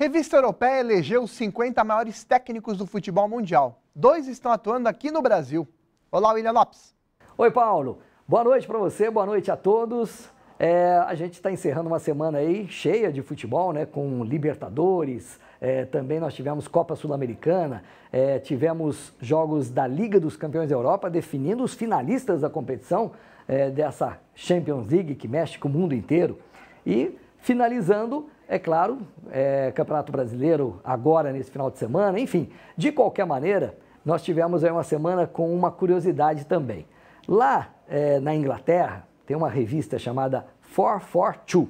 Revista Europeia elegeu os 50 maiores técnicos do futebol mundial. Dois estão atuando aqui no Brasil. Olá, William Lopes. Oi, Paulo. Boa noite para você, boa noite a todos. É, a gente está encerrando uma semana aí cheia de futebol, né? Com Libertadores, é, também nós tivemos Copa Sul-Americana, é, tivemos jogos da Liga dos Campeões da Europa definindo os finalistas da competição é, dessa Champions League que mexe com o mundo inteiro. E finalizando é claro, é, Campeonato Brasileiro agora nesse final de semana, enfim. De qualquer maneira, nós tivemos aí uma semana com uma curiosidade também. Lá é, na Inglaterra tem uma revista chamada 442.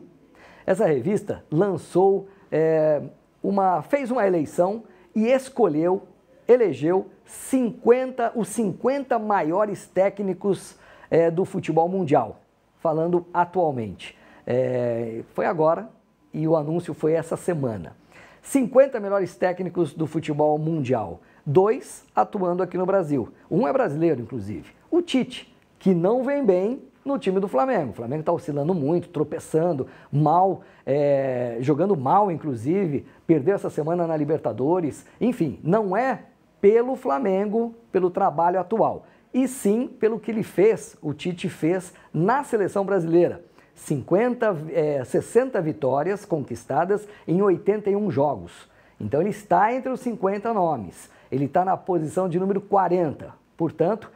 Essa revista lançou é, uma, fez uma eleição e escolheu, elegeu 50, os 50 maiores técnicos é, do futebol mundial, falando atualmente. É, foi agora, e o anúncio foi essa semana. 50 melhores técnicos do futebol mundial, dois atuando aqui no Brasil. Um é brasileiro, inclusive, o Tite, que não vem bem no time do Flamengo. O Flamengo está oscilando muito, tropeçando, mal, é, jogando mal, inclusive, perdeu essa semana na Libertadores. Enfim, não é pelo Flamengo, pelo trabalho atual, e sim pelo que ele fez, o Tite fez na seleção brasileira. 50, é, 60 vitórias conquistadas em 81 jogos. Então ele está entre os 50 nomes. Ele está na posição de número 40. Portanto,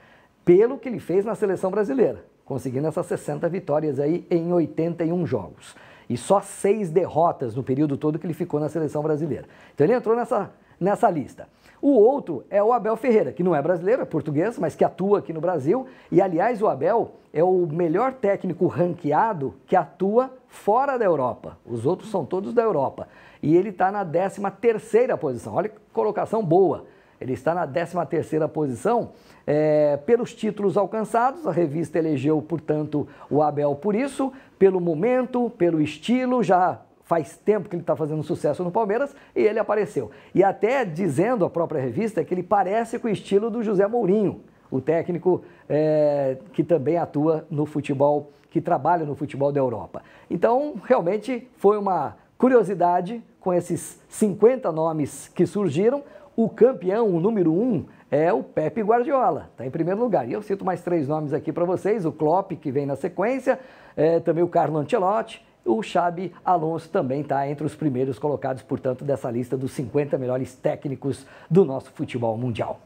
pelo que ele fez na seleção brasileira, conseguindo essas 60 vitórias aí em 81 jogos. E só seis derrotas no período todo que ele ficou na seleção brasileira. Então ele entrou nessa nessa lista. O outro é o Abel Ferreira, que não é brasileiro, é português, mas que atua aqui no Brasil. E, aliás, o Abel é o melhor técnico ranqueado que atua fora da Europa. Os outros são todos da Europa. E ele está na 13ª posição. Olha que colocação boa. Ele está na 13ª posição é, pelos títulos alcançados. A revista elegeu, portanto, o Abel por isso, pelo momento, pelo estilo, já faz tempo que ele está fazendo sucesso no Palmeiras e ele apareceu. E até dizendo a própria revista que ele parece com o estilo do José Mourinho, o técnico é, que também atua no futebol, que trabalha no futebol da Europa. Então, realmente foi uma curiosidade com esses 50 nomes que surgiram. O campeão, o número um, é o Pepe Guardiola, está em primeiro lugar. E eu cito mais três nomes aqui para vocês: o Klopp, que vem na sequência, é, também o Carlo Ancelotti o Xabi Alonso também está entre os primeiros colocados, portanto, dessa lista dos 50 melhores técnicos do nosso futebol mundial.